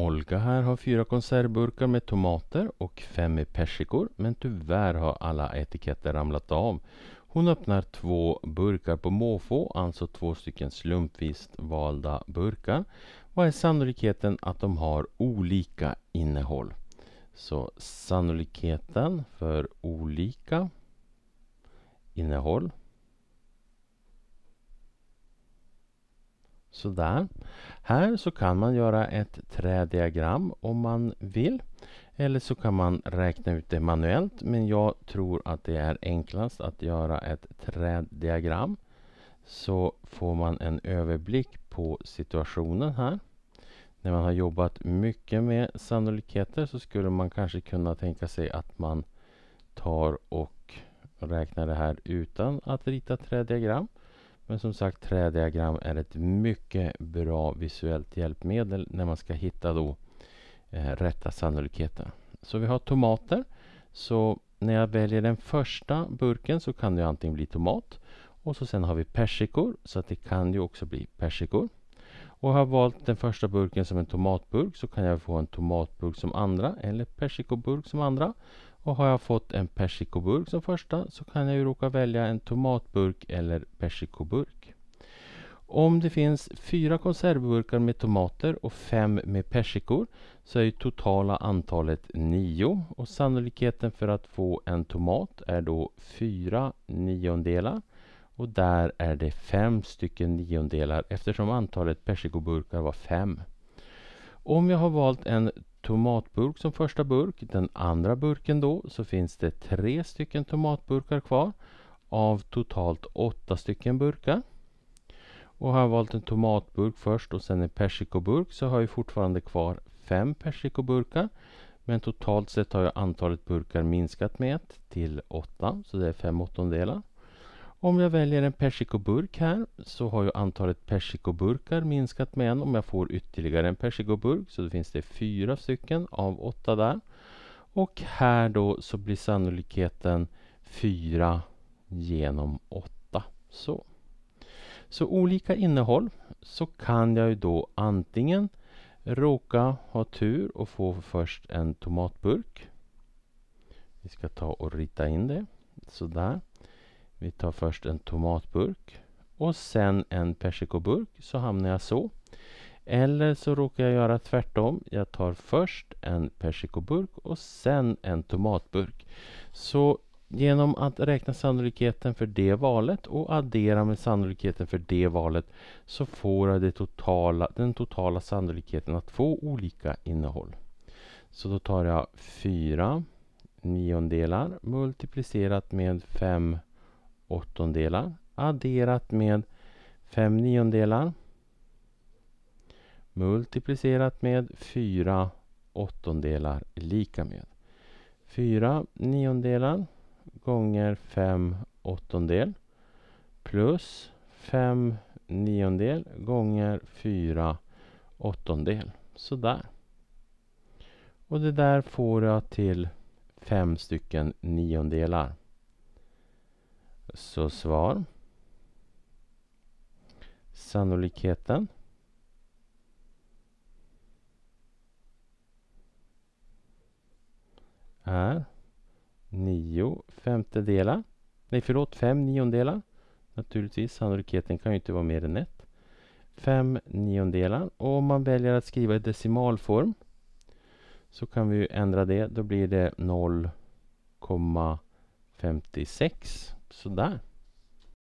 Olga här har fyra konservburkar med tomater och fem med persikor men tyvärr har alla etiketter ramlat av. Hon öppnar två burkar på måfå, alltså två stycken slumpvis valda burkar. Vad är sannolikheten att de har olika innehåll? Så sannolikheten för olika innehåll Sådär. Här så kan man göra ett trädiagram om man vill. Eller så kan man räkna ut det manuellt men jag tror att det är enklast att göra ett träddiagram. Så får man en överblick på situationen här. När man har jobbat mycket med sannolikheter så skulle man kanske kunna tänka sig att man tar och räknar det här utan att rita trädiagram. Men som sagt, trädiagram är ett mycket bra visuellt hjälpmedel när man ska hitta då eh, rätta sannolikheten. Så vi har tomater. Så när jag väljer den första burken så kan det antingen bli tomat och så sen har vi persikor så att det kan ju också bli persikor. Och har jag valt den första burken som en tomatburk så kan jag få en tomatburk som andra eller persikoburk som andra. Och har jag fått en persikoburk som första så kan jag ju råka välja en tomatburk eller persikoburk. Om det finns fyra konservburkar med tomater och fem med persikor så är totala antalet nio och sannolikheten för att få en tomat är då fyra niondelar och där är det fem stycken niondelar eftersom antalet persikoburkar var fem. Om jag har valt en tomatburk som första burk. Den andra burken då så finns det tre stycken tomatburkar kvar av totalt åtta stycken burkar. Och har jag valt en tomatburk först och sen en persikoburk så har jag fortfarande kvar fem persikoburkar. Men totalt sett har jag antalet burkar minskat med ett till åtta, så det är fem åttondelar. Om jag väljer en persikoburk här så har ju antalet persikoburkar minskat med en om jag får ytterligare en persikoburk. Så då finns det fyra stycken av åtta där. Och här då så blir sannolikheten 4 genom 8. Så. så olika innehåll så kan jag ju då antingen råka ha tur och få först en tomatburk. Vi ska ta och rita in det. Sådär. Vi tar först en tomatburk och sen en persikoburk så hamnar jag så. Eller så råkar jag göra tvärtom. Jag tar först en persikoburk och sen en tomatburk. Så genom att räkna sannolikheten för det valet och addera med sannolikheten för det valet så får jag totala, den totala sannolikheten att få olika innehåll. Så då tar jag fyra niondelar multiplicerat med fem åttondelar adderat med fem niondelar multiplicerat med fyra åttondelar lika med fyra niondelar gånger fem åttondel plus fem niondel gånger fyra åttondel. Sådär. Och det där får jag till fem stycken niondelar. Så svar. Sannolikheten. Är 9 femtedelar. Nej förlåt, 5 niondelar. Naturligtvis, sannolikheten kan ju inte vara mer än 1. 5 niondelar. Och om man väljer att skriva i decimalform så kan vi ändra det. Då blir det 0,56 сюда